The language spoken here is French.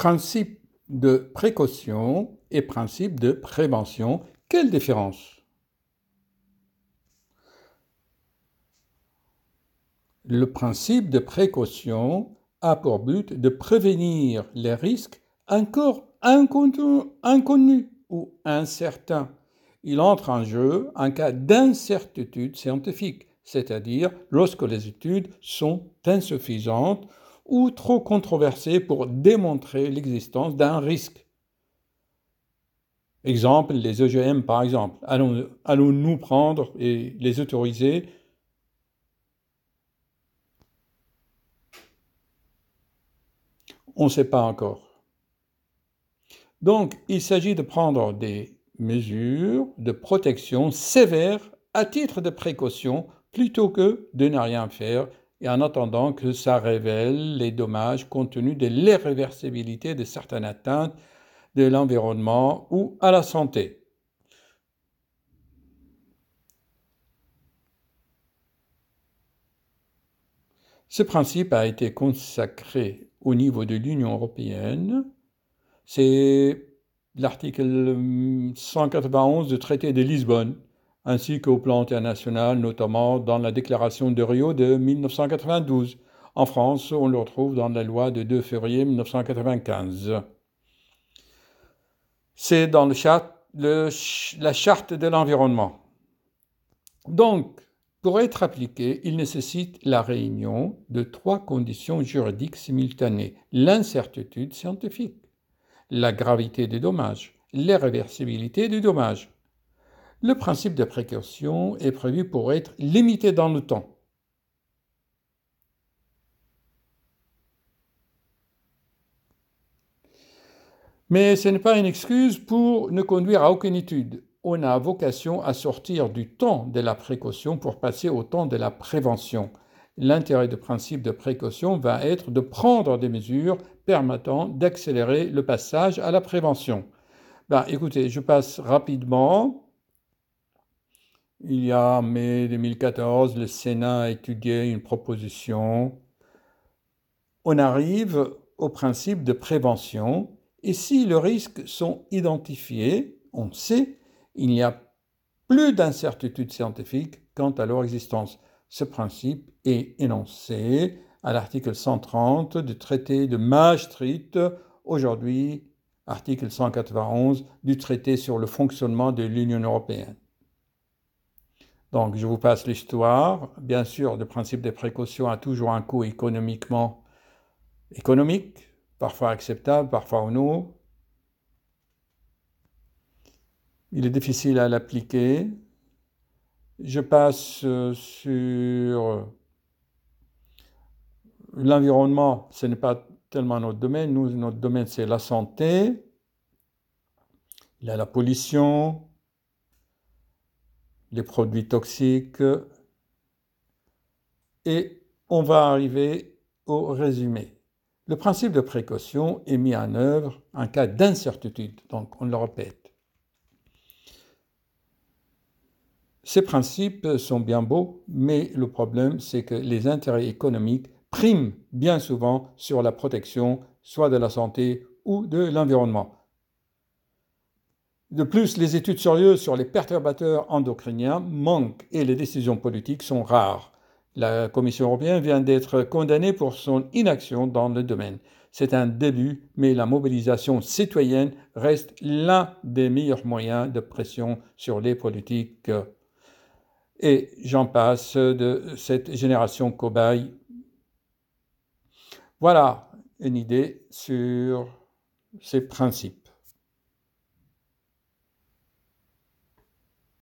Principe de précaution et principe de prévention, quelle différence Le principe de précaution a pour but de prévenir les risques encore inconnus ou incertains. Il entre en jeu en cas d'incertitude scientifique, c'est-à-dire lorsque les études sont insuffisantes ou trop controversé pour démontrer l'existence d'un risque. Exemple, les EGM par exemple. Allons-nous prendre et les autoriser On ne sait pas encore. Donc, il s'agit de prendre des mesures de protection sévères à titre de précaution plutôt que de ne rien faire et en attendant que ça révèle les dommages compte tenu de l'irréversibilité de certaines atteintes de l'environnement ou à la santé. Ce principe a été consacré au niveau de l'Union européenne. C'est l'article 191 du traité de Lisbonne ainsi qu'au plan international, notamment dans la déclaration de Rio de 1992. En France, on le retrouve dans la loi de 2 février 1995. C'est dans la charte de l'environnement. Donc, pour être appliqué, il nécessite la réunion de trois conditions juridiques simultanées. L'incertitude scientifique, la gravité des dommages, l'irréversibilité du dommage le principe de précaution est prévu pour être limité dans le temps. Mais ce n'est pas une excuse pour ne conduire à aucune étude. On a vocation à sortir du temps de la précaution pour passer au temps de la prévention. L'intérêt du principe de précaution va être de prendre des mesures permettant d'accélérer le passage à la prévention. Ben, écoutez, je passe rapidement il y a mai 2014, le Sénat a étudié une proposition. On arrive au principe de prévention et si les risques sont identifiés, on sait, il n'y a plus d'incertitude scientifique quant à leur existence. Ce principe est énoncé à l'article 130 du traité de Maastricht, aujourd'hui article 191 du traité sur le fonctionnement de l'Union européenne. Donc, je vous passe l'histoire. Bien sûr, le principe des précautions a toujours un coût économiquement économique, parfois acceptable, parfois non. Il est difficile à l'appliquer. Je passe euh, sur l'environnement. Ce n'est pas tellement notre domaine. notre domaine, c'est la santé. Il y a la pollution, les produits toxiques, et on va arriver au résumé. Le principe de précaution est mis en œuvre en cas d'incertitude, donc on le répète. Ces principes sont bien beaux, mais le problème c'est que les intérêts économiques priment bien souvent sur la protection soit de la santé ou de l'environnement. De plus, les études sérieuses sur les perturbateurs endocriniens manquent et les décisions politiques sont rares. La Commission européenne vient d'être condamnée pour son inaction dans le domaine. C'est un début, mais la mobilisation citoyenne reste l'un des meilleurs moyens de pression sur les politiques. Et j'en passe de cette génération cobaye. Voilà une idée sur ces principes.